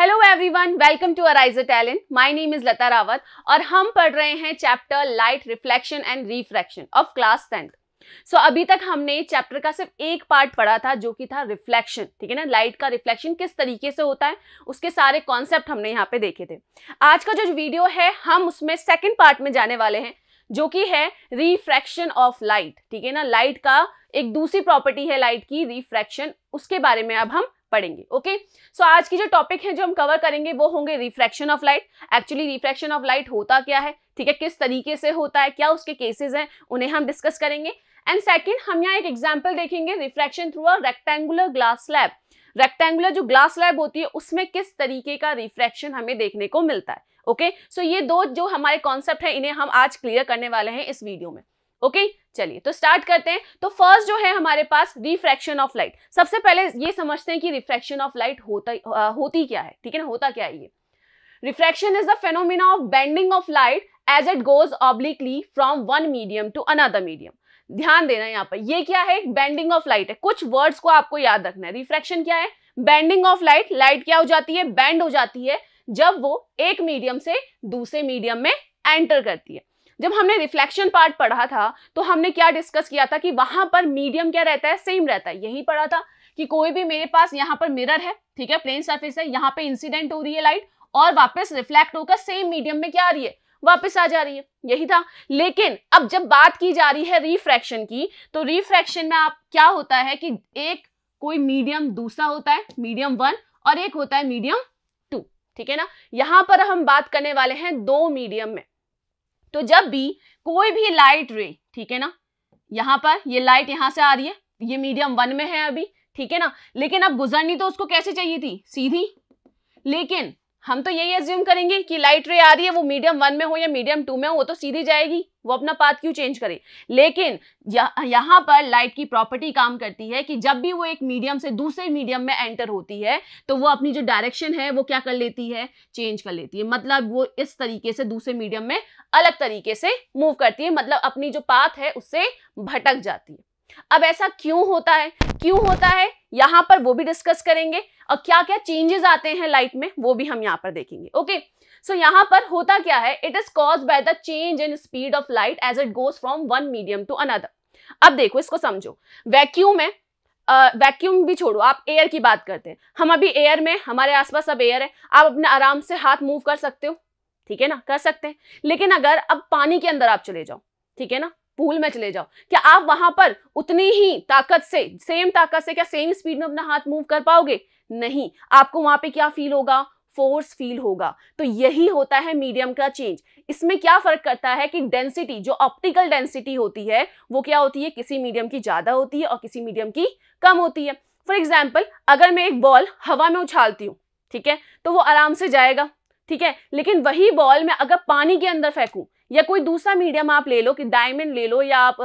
Hello everyone welcome to Ariser talent my name is Lata Rawat और हम पढ़ रहे हैं chapter light reflection and refraction of class tenth so अभी तक हमने चैप्टर का सिर्फ एक पार्ट पढ़ा था जो कि था रिफ्लेक्शन ठीक है ना लाइट का रिफ्लेक्शन किस तरीके से होता है उसके सारे कॉन्सेप्ट हमने यहाँ पे देखे थे आज का जो वीडियो है हम उसमें सेकेंड पार्ट में जाने वाले हैं जो कि है रिफ्रैक्शन ऑफ लाइट ठीक है ना लाइट का एक दूसरी प्रॉपर्टी है लाइट की रिफ्रैक्शन उसके बारे में अब हम पढ़ेंगे ओके सो so, आज की जो टॉपिक है जो हम कवर करेंगे वो होंगे refraction of light actually refraction of light होता क्या है ठीक है किस तरीके से होता है क्या उसके केसेस हैं उन्हें हम डिस्कस करेंगे एंड सेकेंड हम यहाँ एक एग्जाम्पल देखेंगे refraction through a rectangular glass slab rectangular जो ग्लास स्लैब होती है उसमें किस तरीके का रिफ्रैक्शन हमें देखने को मिलता है ओके okay? सो so ये दो जो हमारे कॉन्सेप्ट है इन्हें हम आज क्लियर करने वाले हैं इस वीडियो में ओके okay? चलिए तो स्टार्ट करते हैं तो फर्स्ट जो है हमारे पास रिफ्रैक्शन ऑफ लाइट सबसे पहले ये समझते हैं कि रिफ्रैक्शन ऑफ लाइट होता आ, होती क्या है ठीक है ना होता क्या है ये refraction is the phenomena of bending of light as it goes obliquely from one medium to another medium ध्यान देना यहाँ पर ये क्या है बैंडिंग ऑफ लाइट है कुछ वर्ड्स को आपको याद रखना है रिफ्रैक्शन क्या है बैंडिंग ऑफ लाइट लाइट क्या हो जाती है बैंड हो जाती है जब वो एक मीडियम से दूसरे मीडियम में एंटर करती है जब हमने रिफ्लेक्शन पार्ट पढ़ा था तो हमने क्या डिस्कस किया था कि वहां पर मीडियम क्या रहता है सेम रहता है यही पढ़ा था कि कोई भी मेरे पास यहाँ पर मिरर है ठीक है प्लेन सरफेस है यहाँ पे इंसिडेंट हो रही है लाइट और वापस रिफ्लेक्ट होकर सेम मीडियम में क्या आ रही है वापस आ जा रही है यही था लेकिन अब जब बात की जा रही है रिफ्रैक्शन की तो रिफ्रैक्शन में आप क्या होता है कि एक कोई मीडियम दूसरा होता है मीडियम वन और एक होता है मीडियम टू ठीक है ना यहां पर हम बात करने वाले हैं दो मीडियम में तो जब भी कोई भी लाइट रे ठीक है ना यहां पर ये लाइट यहां से आ रही है ये मीडियम वन में है अभी ठीक है ना लेकिन अब गुजरनी तो उसको कैसे चाहिए थी सीधी लेकिन हम तो यही एज्यूम करेंगे कि लाइट रे आ रही है वो मीडियम वन में हो या मीडियम टू में हो वो तो सीधी जाएगी वो अपना पाथ क्यों चेंज करे लेकिन यह, यहाँ पर लाइट की प्रॉपर्टी काम करती है कि जब भी वो एक मीडियम से दूसरे मीडियम में एंटर होती है तो वो अपनी जो डायरेक्शन है वो क्या कर लेती है चेंज कर लेती है मतलब वो इस तरीके से दूसरे मीडियम में अलग तरीके से मूव करती है मतलब अपनी जो पाथ है उससे भटक जाती है अब ऐसा क्यों होता है क्यों होता है यहां पर वो भी डिस्कस करेंगे और क्या क्या चेंजेस आते हैं लाइट में वो भी हम यहां पर देखेंगे ओके सो so, यहां पर होता क्या है it is cause by the change in speed of light as it goes from one medium to another अब देखो इसको समझो वैक्यूम है वैक्यूम भी छोड़ो आप एयर की बात करते हैं हम अभी एयर में हमारे आसपास अब एयर है आप अपने आराम से हाथ मूव कर सकते हो ठीक है ना कर सकते हैं लेकिन अगर अब पानी के अंदर आप चले जाओ ठीक है ना पूल में चले जाओ क्या आप वहां पर उतनी ही ताकत से सेम ताकत से क्या सेम स्पीड में अपना हाथ मूव कर पाओगे नहीं आपको वहां पे क्या फील होगा फोर्स फील होगा तो यही होता है मीडियम का चेंज इसमें क्या फर्क करता है कि डेंसिटी जो ऑप्टिकल डेंसिटी होती है वो क्या होती है किसी मीडियम की ज्यादा होती है और किसी मीडियम की कम होती है फॉर एग्जाम्पल अगर मैं एक बॉल हवा में उछालती हूँ ठीक है तो वो आराम से जाएगा ठीक है लेकिन वही बॉल मैं अगर पानी के अंदर फेंकूं या कोई दूसरा मीडियम आप ले लो कि डायमंड ले लो या आप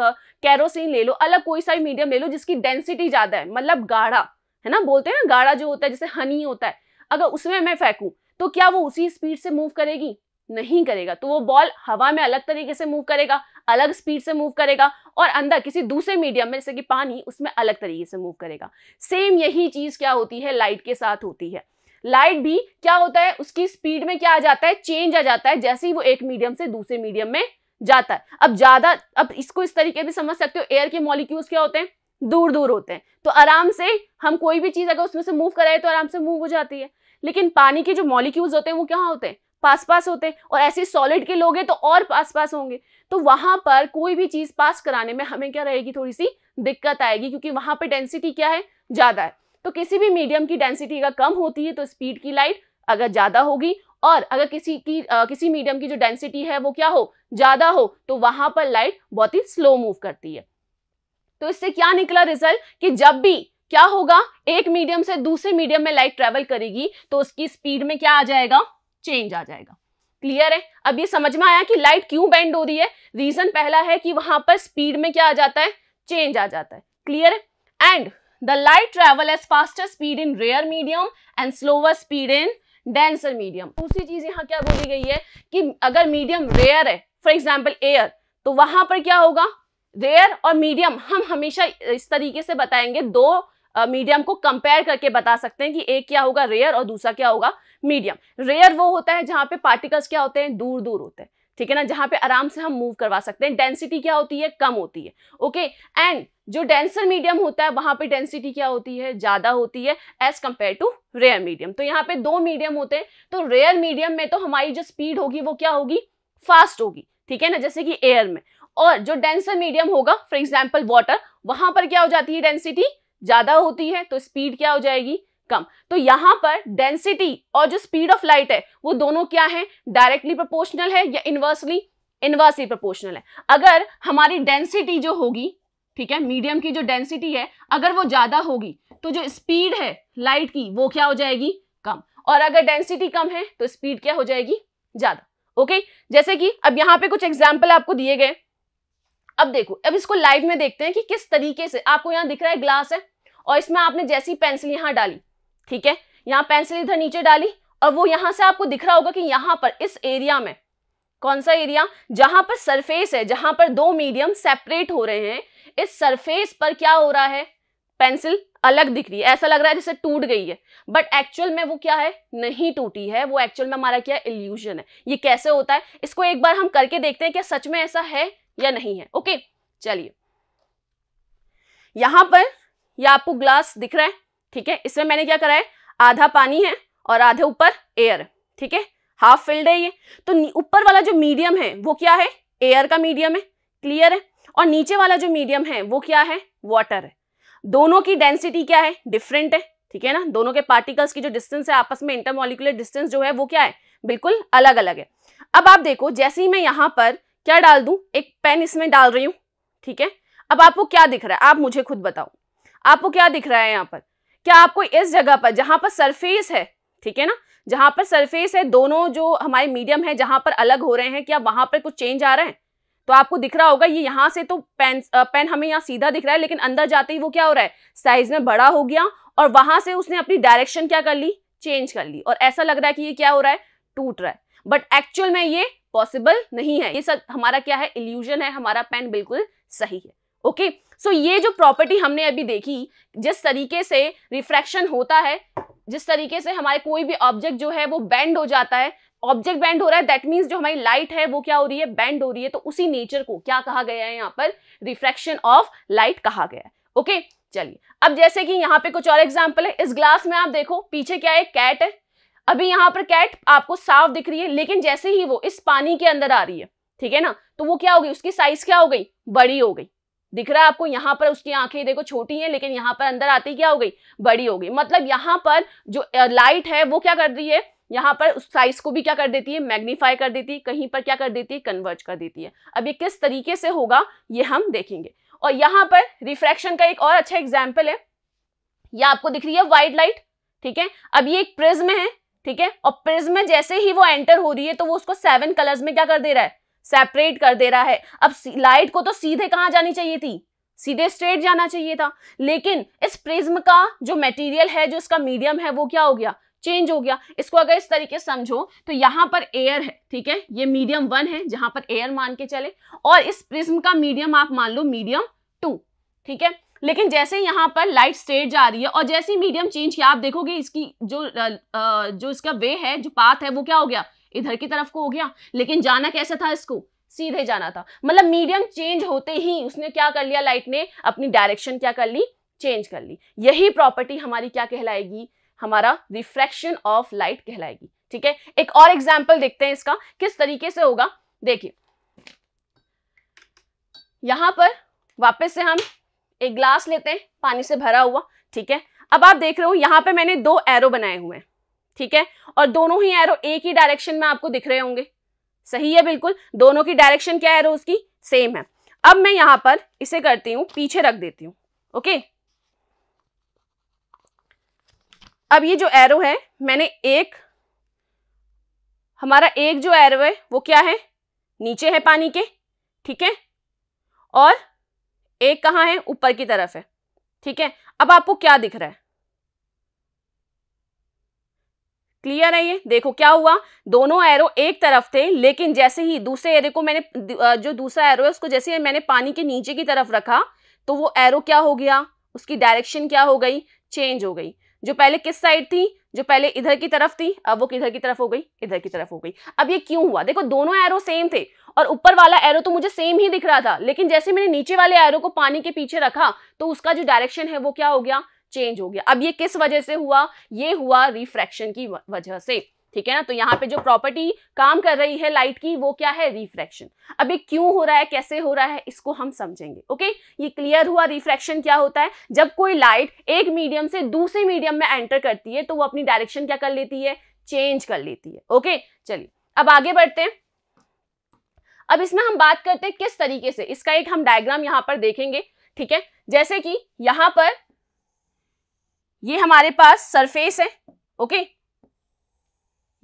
कैरोसिन ले लो अलग कोई सा मीडियम ले लो जिसकी डेंसिटी ज़्यादा है मतलब गाढ़ा है ना बोलते हैं ना गाढ़ा जो होता है जैसे हनी होता है अगर उसमें मैं फेंकूँ तो क्या वो उसी स्पीड से मूव करेगी नहीं करेगा तो वो बॉल हवा में अलग तरीके से मूव करेगा अलग स्पीड से मूव करेगा और अंदर किसी दूसरे मीडियम में जैसे कि पानी उसमें अलग तरीके से मूव करेगा सेम यही चीज़ क्या होती है लाइट के साथ होती है लाइट भी क्या होता है उसकी स्पीड में क्या आ जाता है चेंज आ जाता है जैसे ही वो एक मीडियम से दूसरे मीडियम में जाता है अब ज्यादा अब इसको इस तरीके से समझ सकते हो एयर के मॉलिक्यूल्स क्या होते हैं दूर दूर होते हैं तो आराम से हम कोई भी चीज़ अगर उसमें से मूव कराए तो आराम से मूव हो जाती है लेकिन पानी के जो मॉलिक्यूल्स होते हैं वो क्या होते हैं पास पास होते हैं और ऐसे सॉलिड के लोग हैं तो और पास पास होंगे तो वहां पर कोई भी चीज़ पास कराने में हमें क्या रहेगी थोड़ी सी दिक्कत आएगी क्योंकि वहां पर डेंसिटी क्या है ज़्यादा है तो किसी भी मीडियम की डेंसिटी अगर कम होती है तो स्पीड की लाइट अगर ज़्यादा होगी और अगर किसी की आ, किसी मीडियम की जो डेंसिटी है वो क्या हो ज़्यादा हो तो वहां पर लाइट बहुत ही स्लो मूव करती है तो इससे क्या निकला रिजल्ट कि जब भी क्या होगा एक मीडियम से दूसरे मीडियम में लाइट ट्रेवल करेगी तो उसकी स्पीड में क्या आ जाएगा चेंज आ जाएगा क्लियर है अब ये समझ में आया कि लाइट क्यों बेंड हो रही है रीजन पहला है कि वहां पर स्पीड में क्या आ जाता है चेंज आ जाता है क्लियर है and The light travel as faster speed in rare medium and slower speed in denser medium. दूसरी चीज यहाँ क्या बोली गई है कि अगर medium rare है फॉर एग्जाम्पल एयर तो वहां पर क्या होगा रेयर और मीडियम हम हमेशा इस तरीके से बताएंगे दो मीडियम uh, को कंपेयर करके बता सकते हैं कि एक क्या होगा रेयर और दूसरा क्या होगा मीडियम रेयर वो होता है जहाँ पे पार्टिकल्स क्या होते हैं दूर दूर होते हैं ठीक है ना जहाँ पे आराम से हम मूव करवा सकते हैं डेंसिटी क्या होती है कम होती है ओके एंड जो डेंसर मीडियम होता है वहां पे डेंसिटी क्या होती है ज़्यादा होती है as compare to rare medium तो यहाँ पे दो मीडियम होते हैं तो रेयर मीडियम में तो हमारी जो स्पीड होगी वो क्या होगी फास्ट होगी ठीक है ना जैसे कि एयर में और जो डेंसर मीडियम होगा फॉर एग्जाम्पल वाटर वहां पर क्या हो जाती है डेंसिटी ज़्यादा होती है तो स्पीड क्या हो जाएगी कम तो यहाँ पर डेंसिटी और जो स्पीड ऑफ लाइट है वो दोनों क्या है डायरेक्टली प्रोपोर्शनल है या इनवर्सली इनवर्सली प्रोपोर्शनल है अगर हमारी डेंसिटी जो होगी ठीक है मीडियम की जो डेंसिटी है अगर वो ज़्यादा होगी तो जो स्पीड है लाइट की वो क्या हो जाएगी कम और अगर डेंसिटी कम है तो स्पीड क्या हो जाएगी ज़्यादा ओके जैसे कि अब यहाँ पे कुछ एग्जाम्पल आपको दिए गए अब देखो अब इसको लाइव में देखते हैं कि किस तरीके से आपको यहां दिख रहा है ग्लास है और इसमें आपने जैसी पेंसिल यहां डाली ठीक है यहां पेंसिल इधर नीचे डाली और वो यहां से आपको दिख रहा होगा कि यहां पर इस एरिया में कौन सा एरिया जहां पर सरफेस है जहां पर दो मीडियम सेपरेट हो रहे हैं इस सरफेस पर क्या हो रहा है पेंसिल अलग दिख रही है ऐसा लग रहा है जैसे टूट गई है बट एक्चुअल में वो क्या है नहीं टूटी है वो एक्चुअल में हमारा क्या इल्यूजन है ये कैसे होता है इसको एक बार हम करके देखते हैं क्या सच में ऐसा है या नहीं है ओके चलिए यहां पर यह आपको ग्लास दिख रहा है ठीक है इसमें मैंने क्या करा है आधा पानी है और आधे ऊपर एयर ठीक है हाफ फिल्ड है ये तो ऊपर वाला जो मीडियम है वो क्या है एयर का मीडियम है क्लियर है और नीचे वाला जो मीडियम है वो क्या है वाटर है दोनों की डेंसिटी क्या है डिफरेंट है ठीक है ना दोनों के पार्टिकल्स की जो डिस्टेंस है आपस में इंटरमोलिकुलर डिस्टेंस जो है वो क्या है बिल्कुल अलग अलग है अब आप देखो जैसे ही मैं यहाँ पर क्या डाल दूँ एक पेन इसमें डाल रही हूँ ठीक है अब आपको क्या दिख रहा है आप मुझे खुद बताओ आपको क्या दिख रहा है यहाँ पर क्या आपको इस जगह पर जहाँ पर सरफेस है ठीक है ना जहाँ पर सरफेस है दोनों जो हमारे मीडियम है जहाँ पर अलग हो रहे हैं क्या वहाँ पर कुछ चेंज आ रहा है तो आपको दिख रहा होगा ये यहाँ से तो पेन पेन हमें यहाँ सीधा दिख रहा है लेकिन अंदर जाते ही वो क्या हो रहा है साइज में बड़ा हो गया और वहां से उसने अपनी डायरेक्शन क्या कर ली चेंज कर ली और ऐसा लग रहा है कि ये क्या हो रहा है टूट रहा है बट एक्चुअल में ये पॉसिबल नहीं है ये सब हमारा क्या है इल्यूजन है हमारा पेन बिल्कुल सही है ओके okay? सो so, ये जो प्रॉपर्टी हमने अभी देखी जिस तरीके से रिफ्रैक्शन होता है जिस तरीके से हमारे कोई भी ऑब्जेक्ट जो है वो बेंड हो जाता है ऑब्जेक्ट बैंड हो रहा है दैट मीन्स जो हमारी लाइट है वो क्या हो रही है बैंड हो रही है तो उसी नेचर को क्या कहा गया है यहाँ पर रिफ्रैक्शन ऑफ लाइट कहा गया है ओके चलिए अब जैसे कि यहाँ पे कुछ और एग्जाम्पल है इस ग्लास में आप देखो पीछे क्या है कैट है अभी यहाँ पर कैट आपको साफ दिख रही है लेकिन जैसे ही वो इस पानी के अंदर आ रही है ठीक है ना तो वो क्या हो गई उसकी साइज क्या हो गई बड़ी हो गई दिख रहा है आपको यहाँ पर उसकी आंखें देखो छोटी हैं लेकिन यहाँ पर अंदर आती क्या हो गई बड़ी हो गई मतलब यहाँ पर जो लाइट है वो क्या कर रही है यहाँ पर उस साइज को भी क्या कर देती है मैग्नीफाई कर देती है कहीं पर क्या कर देती है कन्वर्ज कर देती है अब ये किस तरीके से होगा ये हम देखेंगे और यहाँ पर रिफ्रैक्शन का एक और अच्छा एग्जाम्पल है यह आपको दिख रही है वाइट लाइट ठीक है अब ये एक प्रिज्म है ठीक है और प्रिज्म में जैसे ही वो एंटर हो रही है तो वो उसको सेवन कलर्स में क्या कर दे रहा है सेपरेट कर दे रहा है अब लाइट को तो सीधे कहाँ जानी चाहिए थी सीधे स्ट्रेट जाना चाहिए था लेकिन इस प्रिज्म का जो मटेरियल है जो इसका मीडियम है वो क्या हो गया चेंज हो गया इसको अगर इस तरीके समझो तो यहाँ पर एयर है ठीक है ये मीडियम वन है जहां पर एयर मान के चले और इस प्रिज्म का मीडियम आप मान लो मीडियम टू ठीक है लेकिन जैसे यहाँ पर लाइट स्ट्रेट जा रही है और जैसे मीडियम चेंज किया आप देखोगे इसकी जो जो इसका वे है जो पाथ है वो क्या हो गया इधर की तरफ को हो गया लेकिन जाना कैसा था इसको सीधे जाना था मतलब मीडियम चेंज होते ही उसने क्या कर लिया लाइट ने अपनी डायरेक्शन क्या कर ली चेंज कर ली यही प्रॉपर्टी हमारी क्या कहलाएगी हमारा रिफ्रैक्शन ऑफ लाइट कहलाएगी ठीक है एक और एग्जाम्पल देखते हैं इसका किस तरीके से होगा देखिए यहां पर वापस से हम एक ग्लास लेते हैं पानी से भरा हुआ ठीक है अब आप देख रहे हो यहां पे मैंने दो एरो बनाए हुए हैं ठीक है और दोनों ही एरो एक ही डायरेक्शन में आपको दिख रहे होंगे सही है बिल्कुल दोनों की डायरेक्शन क्या एरो उसकी सेम है अब मैं यहां पर इसे करती हूँ पीछे रख देती हूँ ओके अब ये जो एरो है मैंने एक हमारा एक जो एरो है वो क्या है नीचे है पानी के ठीक है और एक कहाँ है ऊपर की तरफ है ठीक है अब आपको क्या दिख रहा है क्लियर है ये देखो क्या हुआ दोनों एरो एक तरफ थे लेकिन जैसे ही दूसरे एरो को मैंने जो दूसरा एरो है उसको जैसे मैंने पानी के नीचे की तरफ रखा तो वो एरो क्या हो गया उसकी डायरेक्शन क्या हो गई चेंज हो गई जो पहले किस साइड थी जो पहले इधर की तरफ थी अब वो किधर की तरफ हो गई इधर की तरफ हो गई अब ये क्यों हुआ देखो दोनों एरो सेम थे और ऊपर वाला एरो तो मुझे सेम ही दिख रहा था लेकिन जैसे मैंने नीचे वाले एरो को पानी के पीछे रखा तो उसका जो डायरेक्शन है वो क्या हो गया चेंज हो गया अब ये किस वजह से हुआ ये हुआ रिफ्रैक्शन की वजह से ठीक है ना तो यहाँ पे जो प्रॉपर्टी काम कर रही है लाइट की वो क्या है रिफ्रैक्शन अब ये क्यों हो रहा है कैसे हो रहा है इसको हम समझेंगे ओके ये क्लियर हुआ रिफ्रैक्शन क्या होता है जब कोई लाइट एक मीडियम से दूसरे मीडियम में एंटर करती है तो वो अपनी डायरेक्शन क्या कर लेती है चेंज कर लेती है ओके चलिए अब आगे बढ़ते हैं अब इसमें हम बात करते हैं किस तरीके से इसका एक हम डायग्राम यहां पर देखेंगे ठीक है जैसे कि यहां पर ये हमारे पास सरफेस है ओके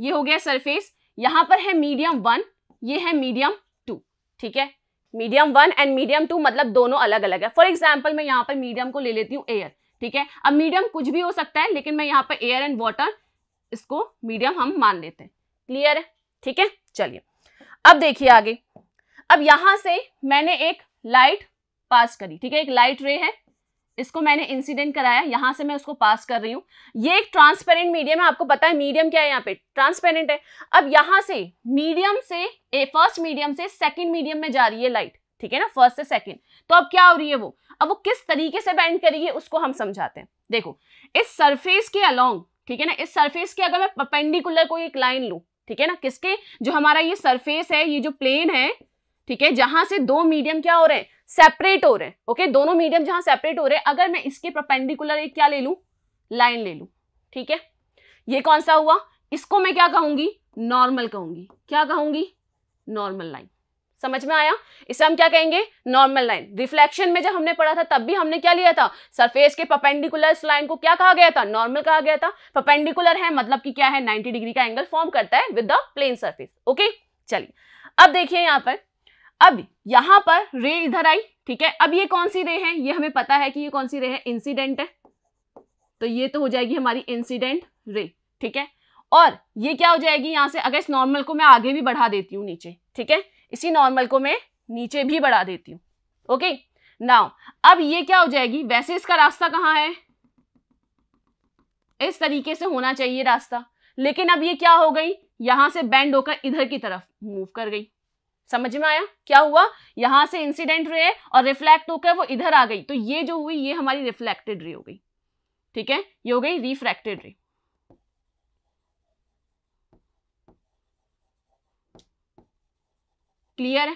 ये हो गया सरफेस यहां पर है मीडियम वन ये है मीडियम टू ठीक है medium one and medium two मतलब दोनों अलग अलग है फॉर एग्जाम्पल मैं यहां पर मीडियम को ले लेती हूँ एयर ठीक है अब मीडियम कुछ भी हो सकता है लेकिन मैं यहाँ पर एयर एंड वाटर इसको मीडियम हम मान लेते हैं क्लियर है ठीक है चलिए अब देखिए आगे अब यहां से मैंने एक लाइट पास करी ठीक है एक लाइट रे है इसको मैंने इंसिडेंट कराया यहाँ से मैं उसको पास कर रही हूँ ये एक ट्रांसपेरेंट मीडियम है आपको पता है मीडियम क्या है यहाँ पे ट्रांसपेरेंट है अब यहाँ से मीडियम से ए फर्स्ट मीडियम से सेकेंड मीडियम में जा रही है लाइट ठीक है ना फर्स्ट से सेकेंड तो अब क्या हो रही है वो अब वो किस तरीके से बैंड करिए उसको हम समझाते हैं देखो इस सरफेस के अलोंग ठीक है ना इस सरफेस के अगर मैं पेंडिकुलर कोई एक लाइन लूँ ठीक है ना किसके जो हमारा ये सरफेस है ये जो प्लेन है ठीक है जहां से दो मीडियम क्या हो रहे हैं सेपरेट हो रहे हैं ओके दोनों मीडियम जहां सेपरेट हो रहे हैं अगर मैं इसके परपेंडिकुलर एक क्या ले लू लाइन ले लू ठीक है ये कौन सा हुआ इसको मैं क्या कहूंगी नॉर्मल कहूंगी क्या कहूंगी नॉर्मल लाइन समझ में आया इसे हम क्या कहेंगे नॉर्मल लाइन रिफ्लेक्शन में जब हमने पढ़ा था तब भी हमने क्या लिया था सरफेस के इस लाइन को क्या कहा गया था नॉर्मल कहा गया था पपेंडिकुलर है मतलब कि क्या है 90 डिग्री का एंगल फॉर्म करता है with the plane surface okay चलिए अब देखिए यहां पर अब यहां पर रे इधर आई ठीक है अब ये कौन सी रे है ये हमें पता है कि ये कौन सी रे है इंसिडेंट है तो ये तो हो जाएगी हमारी इंसिडेंट रे ठीक है और ये क्या हो जाएगी यहां से अगर इस नॉर्मल को मैं आगे भी बढ़ा देती हूँ नीचे ठीक है इसी नॉर्मल को मैं नीचे भी बढ़ा देती हूँ ओके नाउ अब ये क्या हो जाएगी वैसे इसका रास्ता कहाँ है इस तरीके से होना चाहिए रास्ता लेकिन अब ये क्या हो गई यहां से बैंड होकर इधर की तरफ मूव कर गई समझ में आया क्या हुआ यहां से इंसिडेंट रे और रिफ्लेक्ट होकर वो इधर आ गई तो ये जो हुई ये हमारी रिफ्लेक्टेड रे हो गई ठीक है ये हो गई रिफ्रैक्टेड रे क्लियर है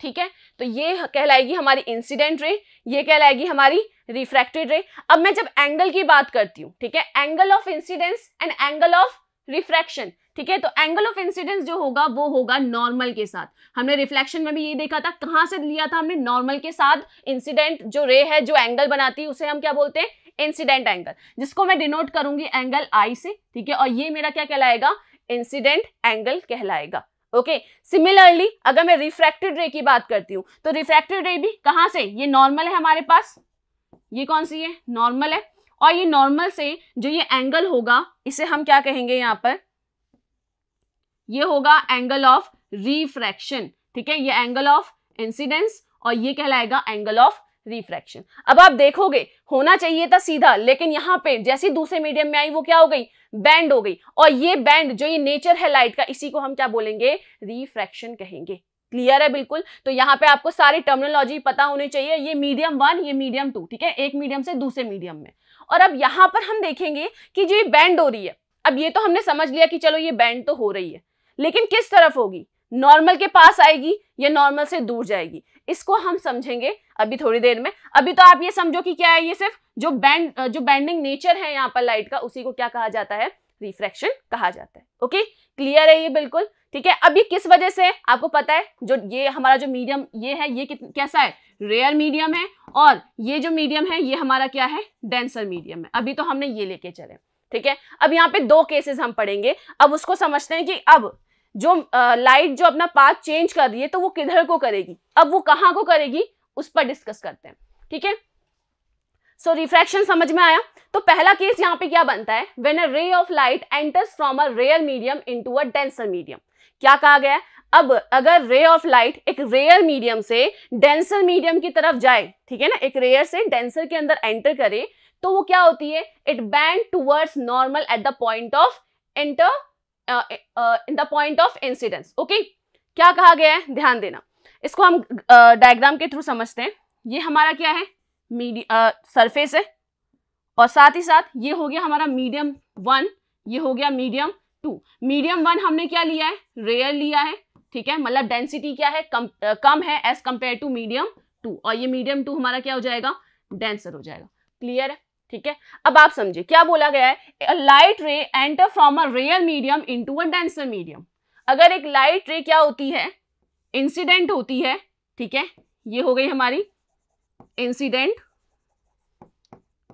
ठीक है तो ये कहलाएगी हमारी इंसिडेंट रे ये कहलाएगी हमारी रिफ्रैक्टेड रे अब मैं जब एंगल की बात करती हूँ ठीक है angle of incidence and angle of refraction ठीक है तो एंगल ऑफ इंसिडेंस जो होगा वो होगा नॉर्मल के साथ हमने रिफ्लेक्शन में भी ये देखा था कहां से लिया था हमने नॉर्मल के साथ इंसिडेंट जो रे है जो एंगल बनाती है उसे हम क्या बोलते हैं इंसिडेंट एंगल जिसको मैं डिनोट करूंगी एंगल आई से ठीक है और ये मेरा क्या कहलाएगा इंसिडेंट एंगल कहलाएगा ओके okay. सिमिलरली अगर मैं रिफ्रैक्टेड रे की बात करती हूँ तो रिफ्रैक्टेड रे भी कहाँ से ये नॉर्मल है हमारे पास ये कौन सी है नॉर्मल है और ये नॉर्मल से जो ये एंगल होगा इसे हम क्या कहेंगे यहाँ पर ये होगा एंगल ऑफ रिफ्रैक्शन ठीक है ये एंगल ऑफ इंसिडेंस और ये कहलाएगा एंगल ऑफ रिफ्रैक्शन अब आप देखोगे होना चाहिए था सीधा लेकिन यहां पे जैसी दूसरे मीडियम में आई वो क्या हो गई बैंड हो गई और ये बैंड जो ये नेचर है लाइट का इसी को हम क्या बोलेंगे रिफ्रैक्शन कहेंगे क्लियर है बिल्कुल तो यहाँ पे आपको सारी टर्मिनोलॉजी पता होनी चाहिए ये मीडियम वन ये मीडियम टू ठीक है एक मीडियम से दूसरे मीडियम में और अब यहां पर हम देखेंगे कि जो ये बैंड हो रही है अब ये तो हमने समझ लिया कि चलो ये बैंड तो हो रही है लेकिन किस तरफ होगी नॉर्मल के पास आएगी या नॉर्मल से दूर जाएगी इसको हम समझेंगे अभी थोड़ी देर में अभी तो आप ये समझो कि क्या है ये सिर्फ जो बैंड जो बैंडिंग नेचर है यहाँ पर लाइट का उसी को क्या कहा जाता है रिफ्रैक्शन कहा जाता है ओके क्लियर है ये बिल्कुल ठीक है अब ये किस वजह से आपको पता है जो ये हमारा जो मीडियम ये है ये कैसा है रेयर मीडियम है और ये जो मीडियम है ये हमारा क्या है डेंसर मीडियम है अभी तो हमने ये लेके चले ठीक है अब यहाँ पे दो केसेस हम पढ़ेंगे अब उसको समझते हैं कि अब जो लाइट जो अपना पाथ चेंज कर रही है तो वो किधर को करेगी अब वो कहाँ को करेगी उस पर डिस्कस करते हैं ठीक है सो रिफ्रैक्शन समझ में आया तो पहला केस यहाँ पे क्या बनता है when a ray of light enters from a rare medium to a denser medium क्या कहा गया अब अगर रे ऑफ लाइट एक रेयर मीडियम से डेंसर मीडियम की तरफ जाए ठीक है ना एक रेयर से डेंसर के अंदर एंटर करे तो वो क्या होती है it bend towards normal at the point of enter in the point of incidence okay क्या कहा गया है ध्यान देना इसको हम डायग्राम uh, के थ्रू समझते हैं ये हमारा क्या है मीडियम सरफेस uh, है और साथ ही साथ ये हो गया हमारा मीडियम वन ये हो गया मीडियम टू मीडियम वन हमने क्या लिया है रेयर लिया है ठीक है मतलब डेंसिटी क्या है कम uh, कम है as compare to medium two और ये मीडियम टू हमारा क्या हो जाएगा डेंसर हो जाएगा क्लियर है ठीक है अब आप समझे क्या बोला गया है light ray enter from a rare medium into a denser medium अगर एक लाइट रे क्या होती है इंसिडेंट होती है ठीक है ये हो गई हमारी इंसिडेंट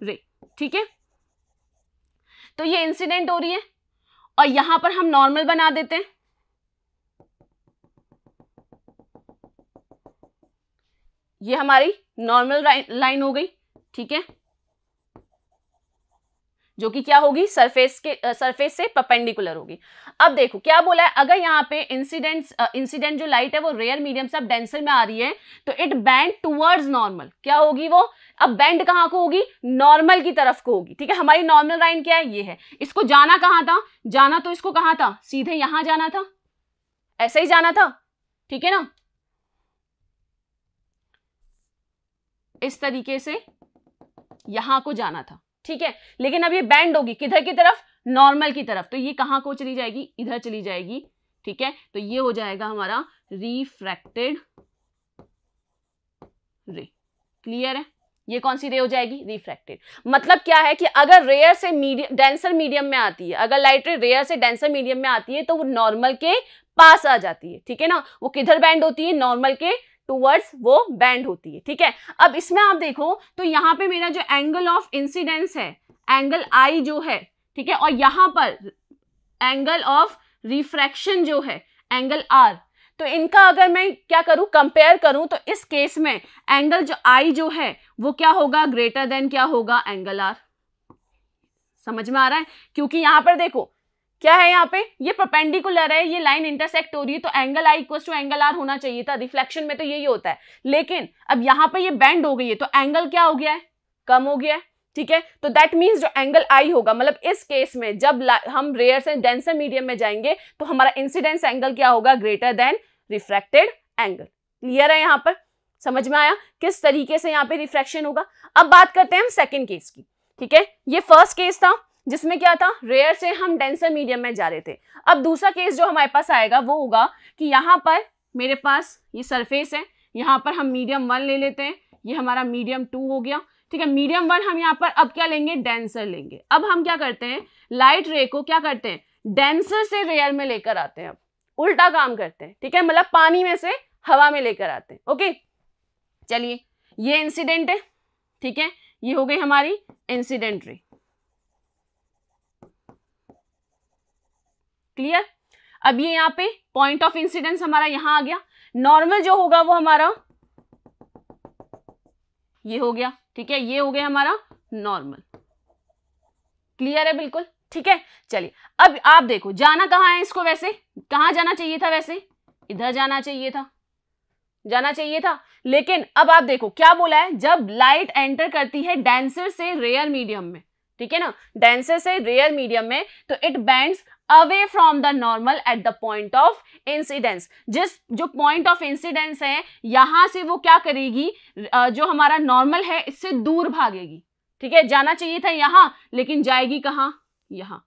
रे ठीक है तो ये इंसिडेंट हो रही है और यहां पर हम नॉर्मल बना देते हैं ये हमारी नॉर्मल लाइन हो गई ठीक है जो कि क्या होगी सरफेस के सरफेस से परपेंडिकुलर होगी अब देखो क्या बोला है अगर यहाँ पे इंसिडेंट इंसिडेंट जो लाइट है वो रेयर मीडियम से अब डेंसर में आ रही है तो इट बैंड टूवर्ड्स नॉर्मल क्या होगी वो अब बैंड कहाँ को होगी नॉर्मल की तरफ को होगी ठीक है हमारी नॉर्मल लाइन क्या है ये है इसको जाना कहाँ था जाना तो इसको कहाँ था सीधे यहाँ जाना था ऐसे ही जाना था ठीक है ना इस तरीके से यहां को जाना था ठीक है लेकिन अब ये बैंड होगी किधर की तरफ नॉर्मल की तरफ तो ये कहाँ को चली जाएगी इधर चली जाएगी ठीक है तो ये हो जाएगा हमारा रिफ्रैक्टेड रे क्लियर है ये कौन सी रे हो जाएगी रिफ्रैक्टेड मतलब क्या है कि अगर रेयर से मीडियम डेंसर मीडियम में आती है अगर लाइट रे रेयर से डेंसर मीडियम में आती है तो वो नॉर्मल के पास आ जाती है ठीक है ना वो किधर बैंड होती है नॉर्मल के टूवर्ड्स वो बैंड होती है ठीक है अब इसमें आप देखो तो यहाँ पे मेरा जो एंगल ऑफ इंसिडेंस है एंगल आई जो है ठीक है और यहाँ पर एंगल ऑफ रिफ्रैक्शन जो है एंगल आर तो इनका अगर मैं क्या करूँ कंपेयर करूँ तो इस केस में एंगल जो आई जो है वो क्या होगा ग्रेटर देन क्या होगा एंगल आर समझ में आ रहा है क्योंकि यहाँ पर देखो क्या है यहाँ पे ये परपेंडिकुलर है ये लाइन इंटरसेक्ट हो रही है तो angle i equal to angle r होना चाहिए था रिफ्लेक्शन में तो यही होता है लेकिन अब यहाँ पे ये बैंड हो गई है तो एंगल क्या हो गया है कम हो गया है ठीक है तो दैट मीन्स जो एंगल आई होगा मतलब इस केस में जब हम रेयर से डेंसर मीडियम में जाएंगे तो हमारा इंसिडेंस एंगल क्या होगा greater than refracted angle clear है यहाँ पर समझ में आया किस तरीके से यहाँ पे रिफ्रैक्शन होगा अब बात करते हैं हम सेकेंड केस की ठीक है ये फर्स्ट केस था जिसमें क्या था रेयर से हम डेंसर मीडियम में जा रहे थे अब दूसरा केस जो हमारे पास आएगा वो होगा कि यहाँ पर मेरे पास ये सरफेस है यहाँ पर हम मीडियम वन ले लेते हैं ये हमारा मीडियम टू हो गया ठीक है मीडियम वन हम यहाँ पर अब क्या लेंगे डेंसर लेंगे अब हम क्या करते हैं लाइट रे को क्या करते हैं डेंसर से रेयर में लेकर आते हैं अब उल्टा काम करते हैं ठीक है मतलब पानी में से हवा में लेकर आते हैं ओके चलिए ये इंसिडेंट है ठीक है ये हो गई हमारी इंसिडेंट रे क्लियर अब ये यहाँ पे पॉइंट ऑफ इंसिडेंस हमारा यहाँ आ गया नॉर्मल जो होगा वो हमारा ये हो गया ठीक है ये हो गया हमारा नॉर्मल क्लियर है बिल्कुल ठीक है चलिए अब आप देखो जाना कहाँ है इसको वैसे कहाँ जाना चाहिए था वैसे इधर जाना चाहिए था जाना चाहिए था लेकिन अब आप देखो क्या बोला है जब लाइट एंटर करती है डेंसर से रेयर मीडियम में ठीक है ना डेंसर से रेयर मीडियम में तो it bends away from the normal at the point of incidence जिस जो पॉइंट ऑफ इंसिडेंस है यहां से वो क्या करेगी जो हमारा नॉर्मल है इससे दूर भागेगी ठीक है जाना चाहिए था यहां लेकिन जाएगी कहां यहां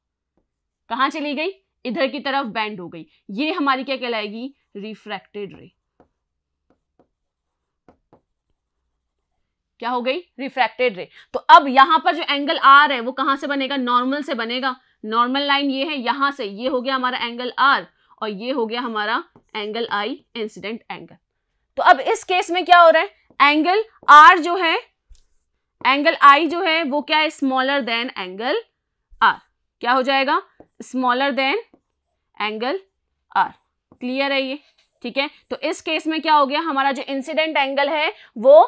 कहां चली गई इधर की तरफ बैंड हो गई ये हमारी क्या कहलाएगी रिफ्रैक्टेड रे क्या हो गई रिफ्रैक्टेड रे तो अब यहां पर जो एंगल आर है वो कहां से बनेगा नॉर्मल से बनेगा नॉर्मल लाइन ये है यहां से ये हो गया हमारा एंगल आर और ये हो गया हमारा एंगल आई इंसिडेंट एंगल तो अब इस केस में क्या हो रहा है एंगल आर जो है एंगल आई जो है वो क्या है स्मॉलर देन एंगल आर क्या हो जाएगा smaller than angle r clear है ये ठीक है तो इस केस में क्या हो गया हमारा जो इंसिडेंट एंगल है वो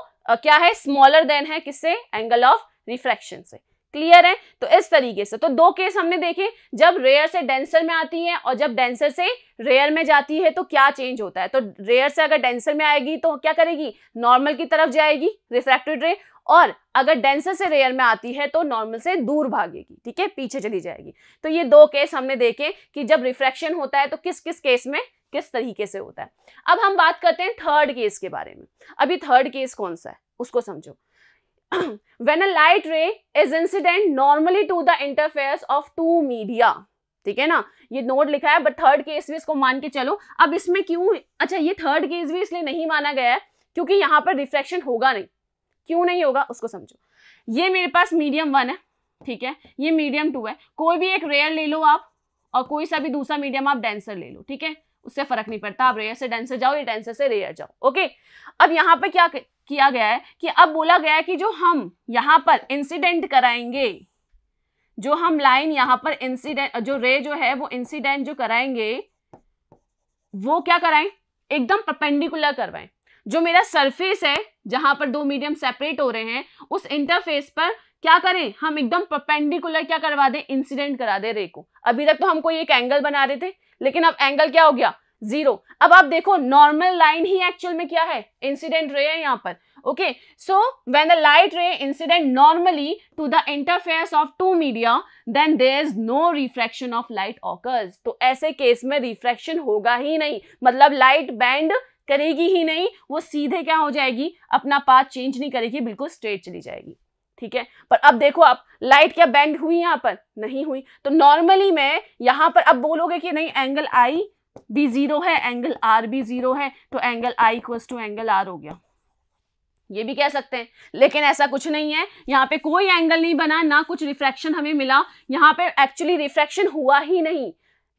क्या है स्मॉलर देन है किससे एंगल ऑफ रिफ्रैक्शन से क्लियर है तो इस तरीके से तो दो केस हमने देखे जब रेयर से डेंसर में आती है और जब डेंसर से रेयर में जाती है तो क्या चेंज होता है तो रेयर से अगर डेंसर में आएगी तो क्या करेगी नॉर्मल की तरफ जाएगी रिफ्रैक्टेड रे और अगर डेंसर से रेयर में आती है तो नॉर्मल से दूर भागेगी ठीक है पीछे चली जाएगी तो ये दो केस हमने देखे कि जब रिफ्रैक्शन होता है तो किस किस केस में किस तरीके से होता है अब हम बात करते हैं थर्ड केस के बारे में अभी थर्ड केस कौन सा है उसको समझो when a light ray is incident normally to the interface of two media ठीक है ना ये नोट लिखा है बट थर्ड केस भी इसको मान के चलो अब इसमें क्यों अच्छा ये थर्ड केस भी इसलिए नहीं माना गया है क्योंकि यहां पर रिफ्लेक्शन होगा नहीं क्यों नहीं होगा उसको समझो ये मेरे पास मीडियम वन है ठीक है ये मीडियम टू है कोई भी एक रेयर ले लो आप और कोई सा भी दूसरा मीडियम आप डेंसर ले लो ठीक है उससे फर्क नहीं पड़ता आप रेयर से डेंसर जाओ या डेंसर से रेयर जाओ ओके अब यहां पर क्या किया गया है कि अब बोला गया है कि जो हम यहाँ पर इंसिडेंट कराएंगे जो हम लाइन यहाँ पर इंसिडेंट जो रे जो है वो इंसिडेंट जो कराएंगे वो क्या कराएं एकदम परपेंडिकुलर करवाएं जो मेरा सरफेस है जहां पर दो मीडियम सेपरेट हो रहे हैं उस इंटरफेस पर क्या करें हम एकदम परपेंडिकुलर क्या करवा दें इंसिडेंट करा दें रे को अभी तक तो हमको एक एंगल बना रहे थे लेकिन अब एंगल क्या हो गया जीरो अब आप देखो नॉर्मल लाइन ही एक्चुअल में क्या है इंसिडेंट रे है यहाँ पर okay so when the light ray incident normally to the interface of two media then there is no refraction of light occurs तो ऐसे केस में रिफ्रैक्शन होगा ही नहीं मतलब लाइट बैंड करेगी ही नहीं वो सीधे क्या हो जाएगी अपना पाथ चेंज नहीं करेगी बिल्कुल स्ट्रेट चली जाएगी ठीक है पर अब देखो आप लाइट क्या बैंड हुई यहाँ पर नहीं हुई तो नॉर्मली मैं यहां पर अब बोलोगे कि नहीं एंगल आई भी ज़ीरो है एंगल आर भी ज़ीरो है तो angle i equal to angle r हो गया ये भी कह सकते हैं लेकिन ऐसा कुछ नहीं है यहाँ पे कोई एंगल नहीं बना ना कुछ रिफ्रैक्शन हमें मिला यहाँ पे एक्चुअली रिफ्रैक्शन हुआ ही नहीं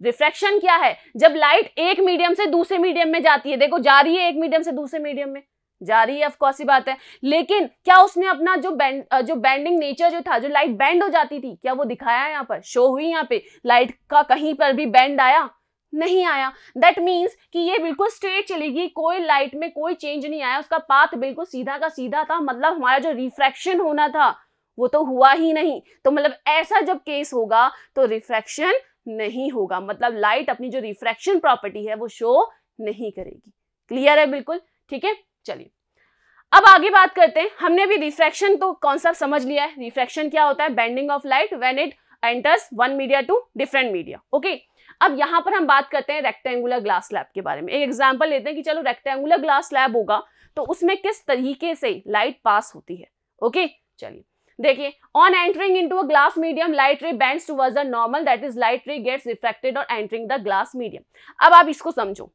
रिफ्रैक्शन क्या है जब लाइट एक मीडियम से दूसरे मीडियम में जाती है देखो जा रही है एक मीडियम से दूसरे मीडियम में जा रही है ऑफकोर्स ही बात है लेकिन क्या उसने अपना जो बैंड जो बैंडिंग नेचर जो था जो लाइट बैंड हो जाती थी क्या वो दिखाया यहाँ पर शो हुई यहाँ पे लाइट का कहीं पर भी बैंड आया नहीं आया दैट मीन्स कि ये बिल्कुल स्ट्रेट चलेगी कोई लाइट में कोई चेंज नहीं आया उसका पाथ बिल्कुल सीधा का सीधा था मतलब हमारा जो रिफ्रैक्शन होना था वो तो हुआ ही नहीं तो मतलब ऐसा जब केस होगा तो रिफ्रैक्शन नहीं होगा मतलब लाइट अपनी जो रिफ्रैक्शन प्रॉपर्टी है वो शो नहीं करेगी क्लियर है बिल्कुल ठीक है चलिए अब आगे बात करते हैं हमने अभी रिफ्रैक्शन तो कॉन्सेप्ट समझ लिया है रिफ्रैक्शन क्या होता है bending of light when it enters one media to different media okay अब यहाँ पर हम बात करते हैं रेक्टेंगुलर ग्लास लैब के बारे में एक एग्जाम्पल लेते हैं कि चलो रेक्टेंगुलर ग्लास लैब होगा तो उसमें किस तरीके से लाइट पास होती है ओके चलिए देखिए on entering to a glass medium light ray bends towards a normal that is light ray gets reflected और एंटरिंग द ग्लास मीडियम अब आप इसको समझो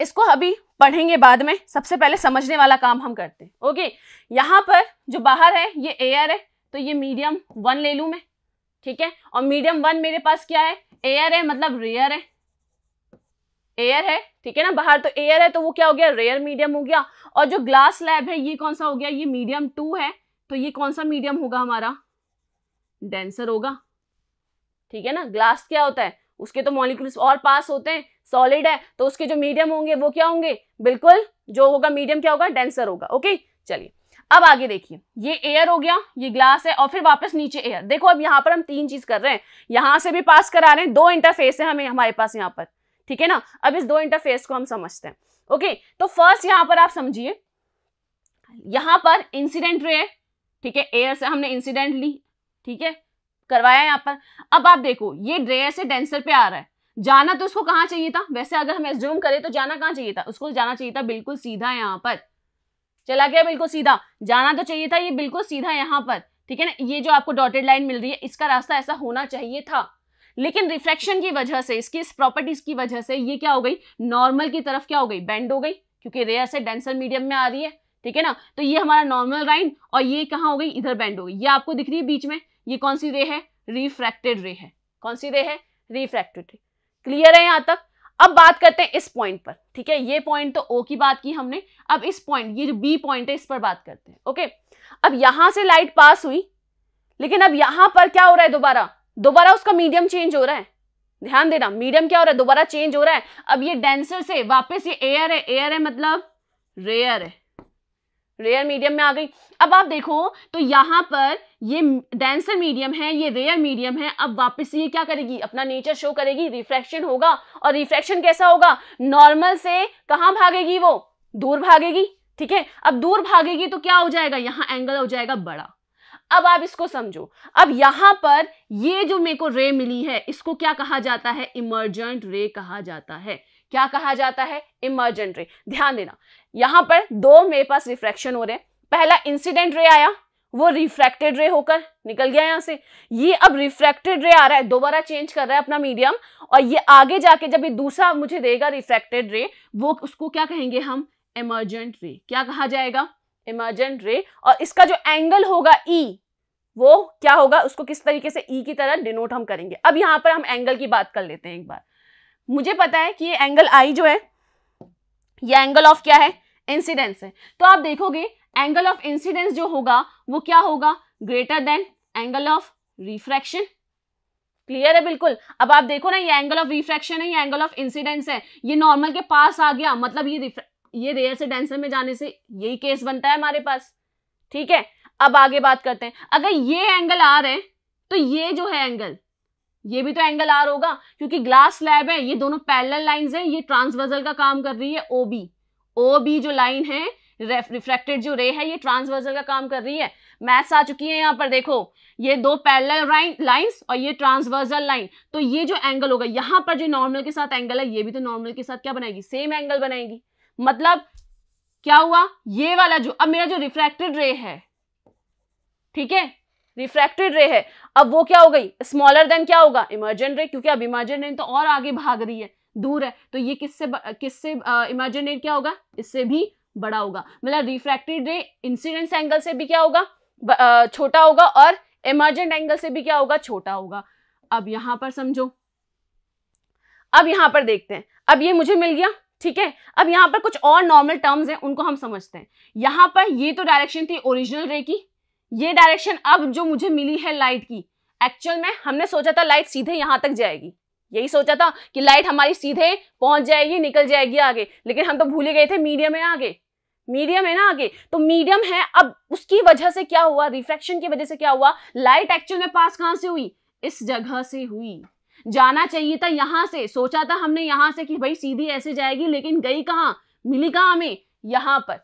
इसको अभी पढ़ेंगे बाद में सबसे पहले समझने वाला काम हम करते हैं ओके यहाँ पर जो बाहर है ये एयर है तो ये मीडियम वन ले लू मैं ठीक है और मीडियम वन मेरे पास क्या है एयर है मतलब रेयर है एयर है ठीक है ना बाहर तो एयर है तो वो क्या हो गया रेयर मीडियम हो गया और जो ग्लास स्लैब है ये कौन सा हो गया ये मीडियम टू है तो ये कौन सा मीडियम होगा हमारा डेंसर होगा ठीक है ना ग्लास क्या होता है उसके तो मॉलिक्यूल्स और पास होते हैं सॉलिड है तो उसके जो मीडियम होंगे वो क्या होंगे बिल्कुल जो होगा मीडियम क्या होगा डेंसर होगा ओके चलिए अब आगे देखिए ये एयर हो गया ये ग्लास है और फिर वापस नीचे एयर देखो अब यहां पर हम तीन चीज कर रहे हैं यहां से भी पास करा रहे हैं दो इंटरफेस है हमें हमारे पास यहाँ पर ठीक है ना अब इस दो इंटरफेस को हम समझते हैं ओके तो फर्स्ट यहां पर आप समझिए यहां पर इंसिडेंट रे ठीक है एयर से हमने इंसिडेंट ली ठीक है करवाया यहां पर अब आप देखो ये ड्रेयर से डेंसर पे आ रहा है जाना तो उसको कहां चाहिए था वैसे अगर हम एज्यूम करें तो जाना कहाँ चाहिए था उसको जाना चाहिए था बिल्कुल सीधा यहां पर चला गया बिल्कुल सीधा जाना तो चाहिए था ये बिल्कुल सीधा यहाँ पर ठीक है ना ये जो आपको डॉटेड लाइन मिल रही है इसका रास्ता ऐसा होना चाहिए था लेकिन रिफ्लेक्शन की वजह से इसकी इस प्रॉपर्टीज की वजह से ये क्या हो गई नॉर्मल की तरफ क्या हो गई बेंड हो गई क्योंकि रेयर से डेंसर मीडियम में आ रही है ठीक है ना तो ये हमारा नॉर्मल लाइन और ये कहाँ हो गई इधर बैंड हो गई ये आपको दिख रही है बीच में ये कौन सी रे है रिफ्रैक्टेड रे है कौन सी रे है रिफ्रैक्टेड रे क्लियर है यहाँ तक अब बात करते हैं इस पॉइंट पर ठीक है ये पॉइंट तो ओ की बात की हमने अब इस पॉइंट ये जो बी पॉइंट है इस पर बात करते हैं ओके अब यहां से लाइट पास हुई लेकिन अब यहां पर क्या हो रहा है दोबारा दोबारा उसका मीडियम चेंज हो रहा है ध्यान देना मीडियम क्या हो रहा है दोबारा चेंज हो रहा है अब ये डेंसर से वापस ये एयर है एयर है मतलब रेयर है रेयर मीडियम में आ गई अब आप देखो तो यहाँ पर ये डेंसर मीडियम है ये रेयर मीडियम है अब वापस ये क्या करेगी अपना नेचर शो करेगी रिफ्रैक्शन होगा और रिफ्रैक्शन कैसा होगा नॉर्मल से कहाँ भागेगी वो दूर भागेगी ठीक है अब दूर भागेगी तो क्या हो जाएगा यहाँ एंगल हो जाएगा बड़ा अब आप इसको समझो अब यहां पर ये जो मेरे को रे मिली है इसको क्या कहा जाता है इमर्जेंट रे कहा जाता है क्या कहा जाता है इमर्जेंट रे ध्यान देना यहां पर दो मेरे पास रिफ्रैक्शन हो रहे हैं पहला इंसिडेंट रे आया वो रिफ्रैक्टेड रे होकर निकल गया यहां से ये अब रिफ्रैक्टेड रे आ रहा है दोबारा चेंज कर रहा है अपना मीडियम और ये आगे जाके जब ये दूसरा मुझे देगा रिफ्रैक्टेड रे वो उसको क्या कहेंगे हम इमर्जेंट रे क्या कहा जाएगा इमर्जेंट रे और इसका जो एंगल होगा ई e, वो क्या होगा उसको किस तरीके से ई e की तरह डिनोट हम करेंगे अब यहाँ पर हम एंगल की बात कर लेते हैं एक बार मुझे पता है कि ये एंगल आई जो है या एंगल ऑफ क्या है इंसिडेंस है तो आप देखोगे एंगल ऑफ इंसिडेंस जो होगा वो क्या होगा greater than angle of refraction clear है बिल्कुल अब आप देखो ना ये एंगल ऑफ रिफ्रैक्शन है ये एंगल ऑफ इंसिडेंस है ये नॉर्मल के पास आ गया मतलब ये ये रेयर से डेंसर में जाने से यही केस बनता है हमारे पास ठीक है अब आगे बात करते हैं अगर ये एंगल आ रहे हैं तो ये जो है एंगल ये भी तो एंगल आर होगा क्योंकि ग्लास स्लैब है ये दोनों पैरेलल लाइंस हैं ये ट्रांसवर्जल का काम कर रही है ओ बी ओ बी जो लाइन है रिफ्रैक्टेड जो रे है ये ट्रांसवर्जल का काम कर रही है मैथ्स आ चुकी है यहाँ पर देखो ये दो पैरेलल लाइंस और ये ट्रांसवर्जल लाइन तो ये जो एंगल होगा यहाँ पर जो नॉर्मल के साथ एंगल है ये भी तो नॉर्मल के साथ क्या बनाएगी सेम एंगल बनाएगी मतलब क्या हुआ ये वाला जो अब मेरा जो रिफ्रैक्टेड रे है ठीक है रिफ्रैक्टेड रे है अब वो क्या हो गई स्मॉलर देन क्या होगा इमर्जेंट रे क्योंकि अब इमर्जेंट रे तो और आगे भाग रही है दूर है तो ये किससे किससे इमर्जेंट रे क्या होगा इससे भी बड़ा होगा मतलब रिफ्रैक्टेड रे इंसिडेंस एंगल से भी क्या होगा छोटा होगा और इमर्जेंट एंगल से भी क्या होगा छोटा होगा अब यहां पर समझो अब यहां पर देखते हैं अब ये मुझे मिल गया ठीक है अब यहां पर कुछ और नॉर्मल टर्म्स हैं उनको हम समझते हैं यहां पर ये तो डायरेक्शन थी ओरिजिनल रे की ये डायरेक्शन अब जो मुझे मिली है लाइट की एक्चुअल में हमने सोचा था लाइट सीधे यहाँ तक जाएगी यही सोचा था कि लाइट हमारी सीधे पहुंच जाएगी निकल जाएगी आगे लेकिन हम तो भूले गए थे मीडियम है आगे मीडियम है ना आगे तो मीडियम है अब उसकी वजह से क्या हुआ रिफ्लेक्शन की वजह से क्या हुआ लाइट एक्चुअल में पास कहाँ से हुई इस जगह से हुई जाना चाहिए था यहाँ से सोचा था हमने यहाँ से कि भाई सीधी ऐसे जाएगी लेकिन गई कहाँ मिली कहाँ हमें यहाँ पर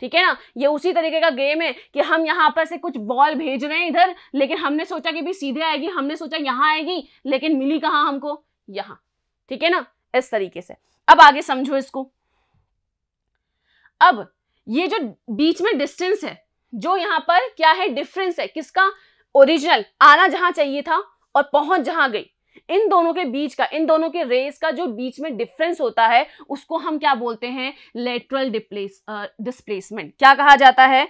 ठीक है ना ये उसी तरीके का गेम है कि हम यहाँ पर से कुछ बॉल भेज रहे हैं इधर लेकिन हमने सोचा कि भी सीधे आएगी हमने सोचा यहाँ आएगी लेकिन मिली कहाँ हमको यहाँ ठीक है ना इस तरीके से अब आगे समझो इसको अब ये जो बीच में डिस्टेंस है जो यहाँ पर क्या है डिफरेंस है किसका ओरिजिनल आना जहां चाहिए था और पहुंच जहां गई इन दोनों के बीच का इन दोनों के रेस का जो बीच में डिफरेंस होता है उसको हम क्या बोलते हैं लेटरल डिप्लेस डिस्प्लेसमेंट क्या कहा जाता है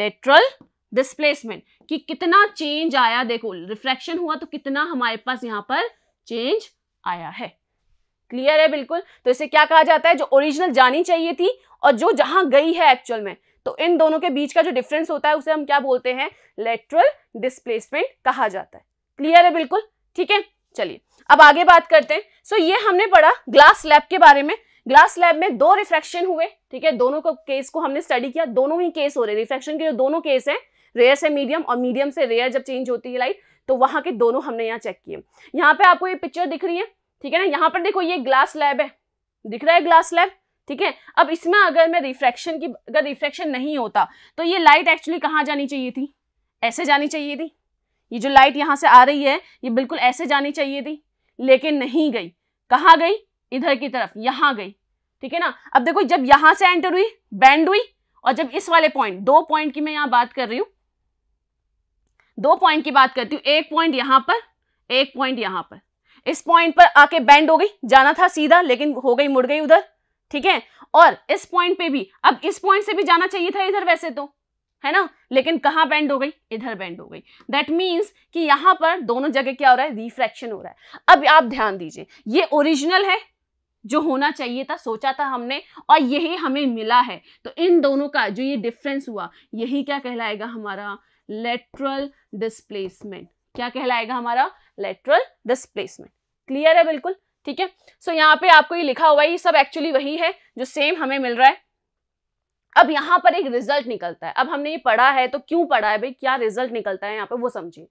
लेटरल डिस्प्लेसमेंट कि कितना चेंज आया देखो रिफ्लेक्शन हुआ तो कितना हमारे पास यहां पर चेंज आया है क्लियर है बिल्कुल तो इसे क्या कहा जाता है जो ओरिजिनल जानी चाहिए थी और जो जहां गई है एक्चुअल में तो इन दोनों के बीच का जो डिफरेंस होता है उसे हम क्या बोलते हैं लेटरल डिस्प्लेसमेंट कहा जाता है क्लियर है बिल्कुल ठीक है चलिए अब आगे बात करते हैं सो ये हमने पढ़ा ग्लास लैब के बारे में ग्लास लैब में दो रिफ्रैक्शन हुए ठीक है दोनों को केस को हमने स्टडी किया दोनों ही केस हो रहे रिफ्रैक्शन के जो दोनों केस हैं रेयर से मीडियम और मीडियम से रेयर जब चेंज होती है लाइट तो वहाँ के दोनों हमने यहाँ चेक किए यहाँ पे आपको ये पिक्चर दिख रही है ठीक है ना यहाँ पर देखो ये ग्लास लैब है दिख रहा है ग्लास लैब ठीक है अब इसमें अगर मैं रिफ्रैक्शन की अगर रिफ्रैक्शन नहीं होता तो ये लाइट एक्चुअली कहाँ जानी चाहिए थी ऐसे जानी चाहिए थी ये जो लाइट यहाँ से आ रही है ये बिल्कुल ऐसे जानी चाहिए थी लेकिन नहीं गई कहाँ गई इधर की तरफ यहाँ गई ठीक है ना अब देखो जब यहाँ से एंटर हुई बैंड हुई और जब इस वाले पॉइंट दो पॉइंट की मैं यहाँ बात कर रही हूँ दो पॉइंट की बात करती हूँ एक पॉइंट यहाँ पर एक पॉइंट यहाँ पर इस पॉइंट पर आके बैंड हो गई जाना था सीधा लेकिन हो गई मुड़ गई उधर ठीक है और इस पॉइंट पे भी अब इस पॉइंट से भी जाना चाहिए था इधर वैसे तो है ना लेकिन कहाँ बैंड हो गई इधर बैंड हो गई दैट मीन्स कि यहाँ पर दोनों जगह क्या हो रहा है रिफ्रैक्शन हो रहा है अब आप ध्यान दीजिए ये ओरिजिनल है जो होना चाहिए था सोचा था हमने और यही हमें मिला है तो इन दोनों का जो ये डिफरेंस हुआ यही क्या कहलाएगा हमारा लेटरल डिस्प्लेसमेंट क्या कहलाएगा हमारा लेटरल डिस्प्लेसमेंट क्लियर है बिल्कुल ठीक है सो so, यहाँ पे आपको ये लिखा हुआ है ये सब एक्चुअली वही है जो सेम हमें मिल रहा है अब यहाँ पर एक रिजल्ट निकलता है अब हमने ये पढ़ा है तो क्यों पढ़ा है भाई क्या रिजल्ट निकलता है यहाँ पे वो समझिए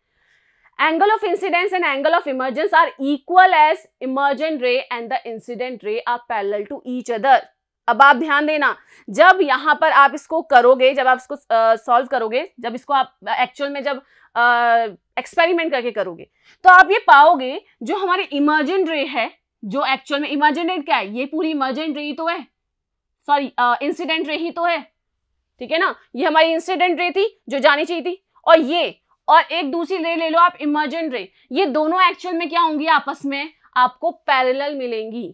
angle of incidence and angle of emergence are equal as emergent ray and the incident ray are parallel to each other अब आप ध्यान देना जब यहाँ पर आप इसको करोगे जब आप इसको सॉल्व uh, करोगे जब इसको आप एक्चुअल में जब एक्सपेरिमेंट uh, करके करोगे तो आप ये पाओगे जो हमारे इमरजेंट रे है जो एक्चुअल में इमरजेंट रे क्या है ये पूरी इमरजेंट रे तो है सॉरी इंसिडेंट रे ही तो है ठीक है ना ये हमारी इंसिडेंट रे थी जो जानी चाहिए थी और ये और एक दूसरी रे ले लो आप इमर्जेंट रे ये दोनों एक्चुअल में क्या होंगी आपस में आपको पैरेलल मिलेंगी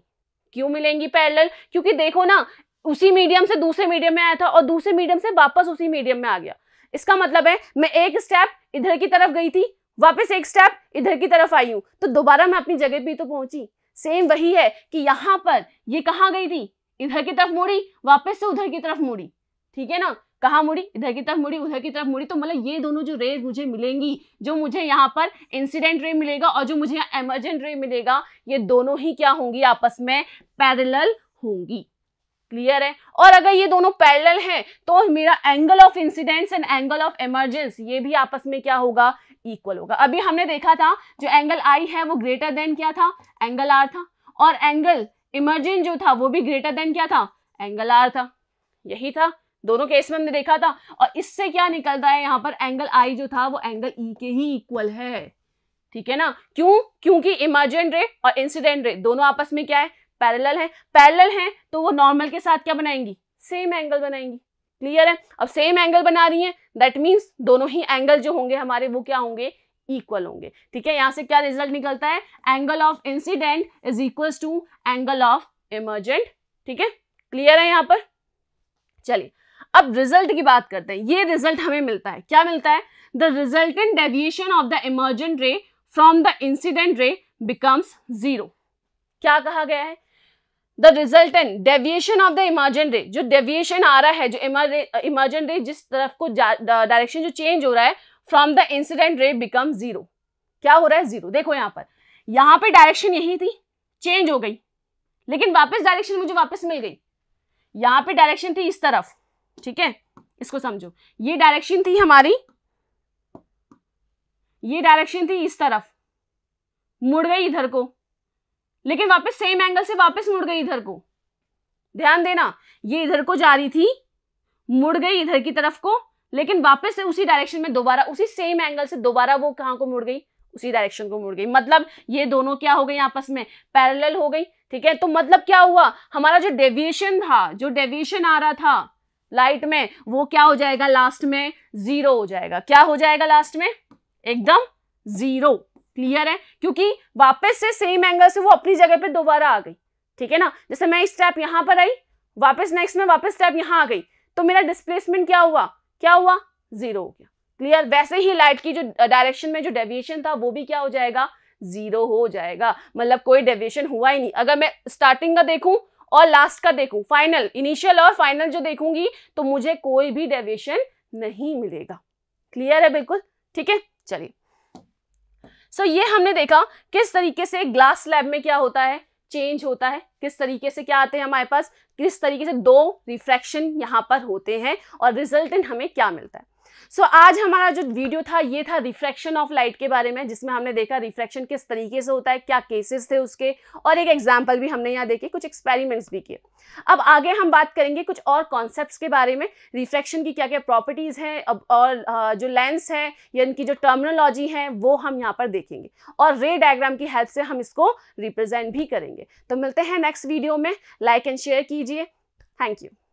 क्यों मिलेंगी पैरेलल क्योंकि देखो ना उसी मीडियम से दूसरे मीडियम में आया था और दूसरे मीडियम से वापस उसी मीडियम में आ गया इसका मतलब है मैं एक स्टेप इधर की तरफ गई थी वापस एक स्टेप इधर की तरफ आई हूँ तो दोबारा मैं अपनी जगह पर तो पहुंची सेम वही है कि यहाँ पर ये कहाँ गई थी इधर की तरफ मुड़ी वापस से उधर की तरफ मुड़ी ठीक है ना कहा मुड़ी इधर की तरफ मुड़ी उधर की तरफ मुड़ी तो मतलब ये दोनों जो रेज मुझे मिलेंगी जो मुझे यहाँ पर इंसिडेंट रे मिलेगा और जो मुझे यहाँ एमरजेंट रे मिलेगा ये दोनों ही क्या होंगी आपस में पैरेलल होंगी क्लियर है और अगर ये दोनों पैरेलल हैं तो मेरा angle of incidents and angle of emergence ये भी आपस में क्या होगा इक्वल होगा अभी हमने देखा था जो एंगल आई है वो ग्रेटर देन क्या था एंगल आर था और एंगल इमरजेंट जो था वो भी ग्रेटर देन क्या था एंगल आर था यही था दोनों केस में हमने देखा था और इससे क्या निकलता है यहां पर एंगल आई जो था वो एंगल ई e के ही इक्वल है ठीक है ना क्यों क्योंकि इमरजेंट रे और इंसिडेंट रे दोनों आपस में क्या है पैरेलल है पैरेलल है तो वो नॉर्मल के साथ क्या बनाएंगी सेम एंगल बनाएंगी क्लियर है अब सेम एंगल बना रही है दैट मीन्स दोनों ही एंगल जो होंगे हमारे वो क्या होंगे इक्वल होंगे ठीक है यहाँ से क्या रिजल्ट निकलता है angle of incident is equal to angle of emergent ठीक है क्लियर है यहाँ पर चलिए अब रिजल्ट की बात करते हैं ये रिजल्ट हमें मिलता है क्या मिलता है the resultant deviation of the emergent ray from the incident ray becomes zero क्या कहा गया है the resultant deviation of the emergent ray जो डेविएशन आ रहा है जो इमर्जेंट रे जिस तरफ को डायरेक्शन जो चेंज हो रहा है from the incident ray become zero क्या हो रहा है जीरो देखो यहां पर यहां पे डायरेक्शन यही थी चेंज हो गई लेकिन वापस डायरेक्शन मुझे वापस मिल गई यहां पे डायरेक्शन थी इस तरफ ठीक है इसको समझो ये डायरेक्शन थी हमारी ये डायरेक्शन थी इस तरफ मुड़ गई इधर को लेकिन वापस सेम एंगल से वापस मुड़ गई इधर को ध्यान देना ये इधर को जा रही थी मुड़ गई इधर की तरफ को लेकिन वापस से उसी डायरेक्शन में दोबारा उसी सेम एंगल से दोबारा वो कहाँ को मुड़ गई उसी डायरेक्शन को मुड़ गई मतलब ये दोनों क्या हो गई आपस में पैरेलल हो गई ठीक है तो मतलब क्या हुआ हमारा जो डेविएशन था जो डेविएशन आ रहा था लाइट में वो क्या हो जाएगा लास्ट में जीरो हो जाएगा क्या हो जाएगा लास्ट में एकदम जीरो क्लियर है क्योंकि वापस से सेम एंगल से वो अपनी जगह पे दोबारा आ गई ठीक है ना जैसे मैं स्टेप यहां पर आई वापस नेक्स्ट में वापस स्टेप यहां आ गई तो मेरा डिस्प्लेसमेंट क्या हुआ क्या हुआ जीरो हो गया क्लियर वैसे ही लाइट की जो डायरेक्शन में जो डेविएशन था वो भी क्या हो जाएगा जीरो हो जाएगा मतलब कोई डेविएशन हुआ ही नहीं अगर मैं स्टार्टिंग का देखूं और लास्ट का देखूं फाइनल इनिशियल और फाइनल जो देखूंगी तो मुझे कोई भी डेविएशन नहीं मिलेगा क्लियर है बिल्कुल ठीक है चलिए सो so, ये हमने देखा किस तरीके से ग्लास स्लैब में क्या होता है चेंज होता है किस तरीके से क्या आते हैं हमारे पास किस तरीके से दो रिफ्रैक्शन यहाँ पर होते हैं और रिजल्टेंट हमें क्या मिलता है सो so, आज हमारा जो वीडियो था ये था रिफ्रैक्शन ऑफ लाइट के बारे में जिसमें हमने देखा रिफ्रैक्शन किस तरीके से होता है क्या केसेस थे उसके और एक एग्जाम्पल भी हमने यहाँ देखे कुछ एक्सपेरिमेंट्स भी किए अब आगे हम बात करेंगे कुछ और कॉन्सेप्ट के बारे में रिफ्रैक्शन की क्या क्या प्रॉपर्टीज़ हैं अब और जो लेंस है या इनकी जो टर्मिनोलॉजी है वो हम यहाँ पर देखेंगे और रे डायग्राम की हेल्प से हम इसको रिप्रेजेंट भी करेंगे तो मिलते हैं नेक्स्ट वीडियो में लाइक एंड शेयर कीजिए थैंक यू